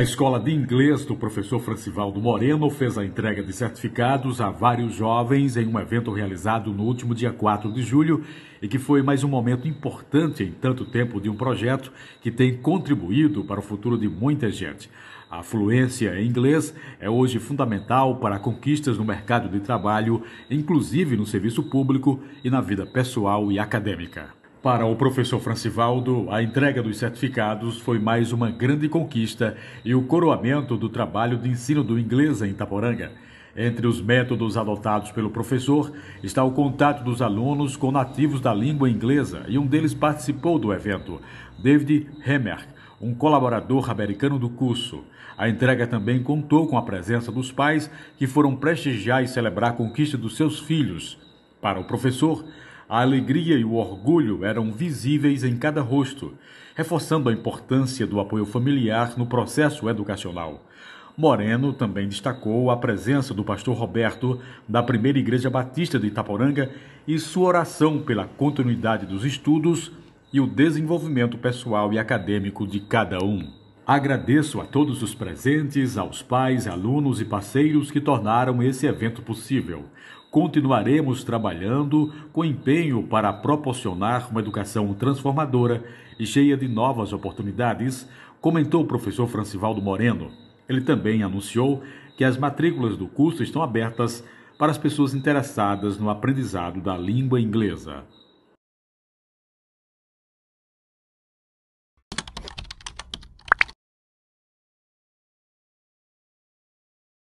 A escola de inglês do professor Francivaldo Moreno fez a entrega de certificados a vários jovens em um evento realizado no último dia 4 de julho e que foi mais um momento importante em tanto tempo de um projeto que tem contribuído para o futuro de muita gente. A fluência em inglês é hoje fundamental para conquistas no mercado de trabalho, inclusive no serviço público e na vida pessoal e acadêmica. Para o professor Francivaldo, a entrega dos certificados foi mais uma grande conquista e o coroamento do trabalho de ensino do inglês em Itaporanga. Entre os métodos adotados pelo professor está o contato dos alunos com nativos da língua inglesa e um deles participou do evento, David Hemmer, um colaborador americano do curso. A entrega também contou com a presença dos pais que foram prestigiar e celebrar a conquista dos seus filhos. Para o professor, a alegria e o orgulho eram visíveis em cada rosto, reforçando a importância do apoio familiar no processo educacional. Moreno também destacou a presença do pastor Roberto, da Primeira Igreja Batista de Itaporanga, e sua oração pela continuidade dos estudos e o desenvolvimento pessoal e acadêmico de cada um. Agradeço a todos os presentes, aos pais, alunos e parceiros que tornaram esse evento possível continuaremos trabalhando com empenho para proporcionar uma educação transformadora e cheia de novas oportunidades, comentou o professor Francivaldo Moreno. Ele também anunciou que as matrículas do curso estão abertas para as pessoas interessadas no aprendizado da língua inglesa.